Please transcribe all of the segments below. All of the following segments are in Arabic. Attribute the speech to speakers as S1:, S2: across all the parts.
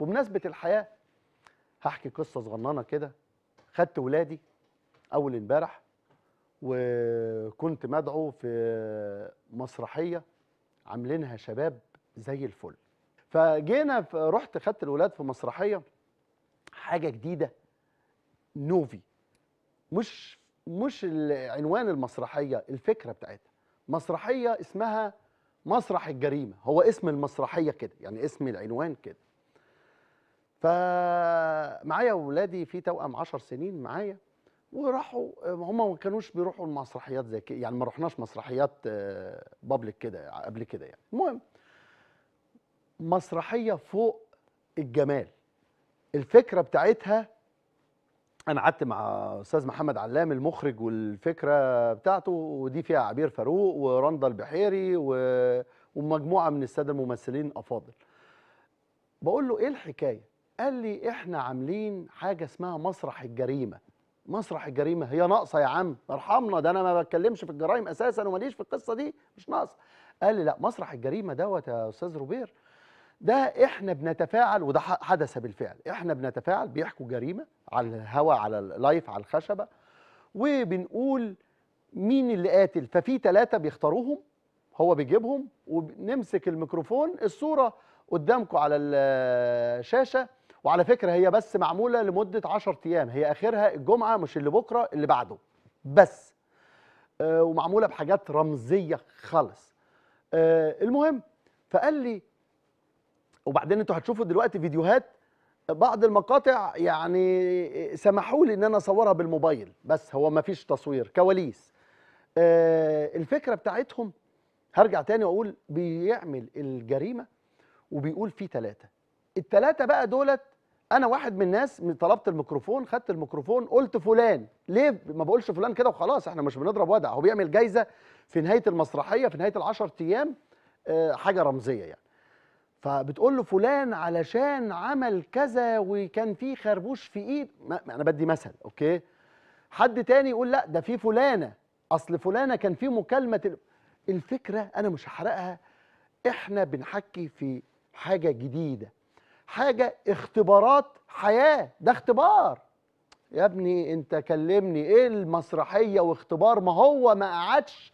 S1: بمناسبه الحياه هحكي قصه صغننه كده خدت ولادي اول امبارح وكنت مدعو في مسرحيه عاملينها شباب زي الفل فجينا رحت خدت الولاد في مسرحيه حاجه جديده نوفي مش مش عنوان المسرحيه الفكره بتاعتها مسرحيه اسمها مسرح الجريمه هو اسم المسرحيه كده يعني اسم العنوان كده فمعايا اولادي في توأم 10 سنين معايا وراحوا هم ما كانوش بيروحوا المسرحيات زي كده يعني ما رحناش مسرحيات بابليك آه، كده قبل كده يعني المهم مسرحيه فوق الجمال الفكره بتاعتها انا قعدت مع استاذ محمد علام المخرج والفكره بتاعته ودي فيها عبير فاروق ورندا البحيري و... ومجموعه من الساده الممثلين افاضل بقول له ايه الحكايه قال لي احنا عاملين حاجه اسمها مسرح الجريمه مسرح الجريمه هي ناقصه يا عم ارحمنا ده انا ما بتكلمش في الجرائم اساسا وماليش في القصه دي مش ناقصه قال لي لا مسرح الجريمه دوت يا استاذ روبير ده احنا بنتفاعل وده حدث بالفعل احنا بنتفاعل بيحكوا جريمه على الهوا على اللايف على الخشبه وبنقول مين اللي قاتل ففي ثلاثه بيختاروهم هو بيجيبهم ونمسك الميكروفون الصوره قدامكم على الشاشه وعلى فكره هي بس معموله لمده 10 ايام هي اخرها الجمعه مش اللي بكره اللي بعده بس آه ومعموله بحاجات رمزيه خالص آه المهم فقال لي وبعدين انتوا هتشوفوا دلوقتي فيديوهات بعض المقاطع يعني سمحوا لي ان انا اصورها بالموبايل بس هو ما فيش تصوير كواليس آه الفكره بتاعتهم هرجع تاني واقول بيعمل الجريمه وبيقول في ثلاثه الثلاثه بقى دولت انا واحد من الناس طلبت الميكروفون خدت الميكروفون قلت فلان ليه ما بقولش فلان كده وخلاص احنا مش بنضرب ودع هو بيعمل جايزه في نهايه المسرحيه في نهايه العشر ايام آه، حاجه رمزيه يعني فبتقول له فلان علشان عمل كذا وكان في خربوش في ايد انا بدي مثل اوكي حد تاني يقول لا ده في فلانه اصل فلانه كان في مكالمه الفكره انا مش هحرقها احنا بنحكي في حاجه جديده حاجه اختبارات حياه ده اختبار يا ابني انت كلمني ايه المسرحيه واختبار ما هو ما قعدش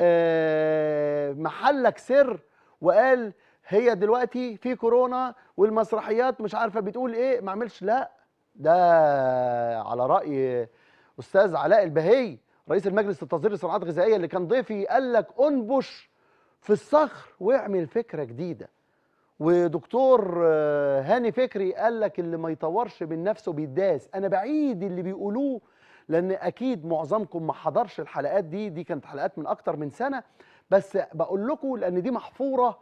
S1: اه محلك سر وقال هي دلوقتي في كورونا والمسرحيات مش عارفه بتقول ايه ما عملش لا ده على راي استاذ علاء البهي رئيس المجلس التصدير للصناعات الغذائيه اللي كان ضيفي قال لك انبش في الصخر واعمل فكره جديده ودكتور آه، هاني فكري قال لك اللي ما يطورش من نفسه بيداس انا بعيد اللي بيقولوه لان اكيد معظمكم ما حضرش الحلقات دي دي كانت حلقات من اكتر من سنه بس بقول لكم لان دي محفوره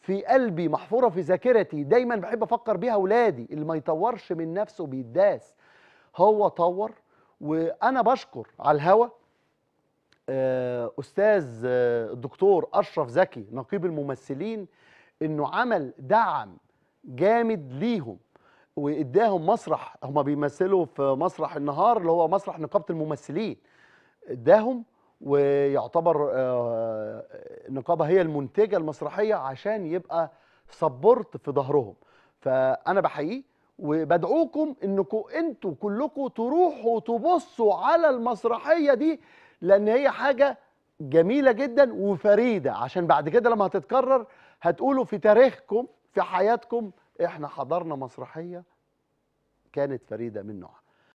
S1: في قلبي محفوره في ذاكرتي دايما بحب افكر بيها اولادي اللي ما يطورش من نفسه بيداس هو طور وانا بشكر على الهوا آه، استاذ آه، الدكتور اشرف زكي نقيب الممثلين انه عمل دعم جامد ليهم واداهم مسرح هم بيمثلوا في مسرح النهار اللي هو مسرح نقابه الممثلين اداهم ويعتبر النقابه آه، هي المنتجه المسرحيه عشان يبقى سبورت في ظهرهم فانا بحييه وبدعوكم انكم انتوا كلكم تروحوا تبصوا على المسرحيه دي لان هي حاجه جميله جدا وفريده عشان بعد كده لما هتتكرر هتقولوا في تاريخكم في حياتكم احنا حضرنا مسرحيه كانت فريده من نوعها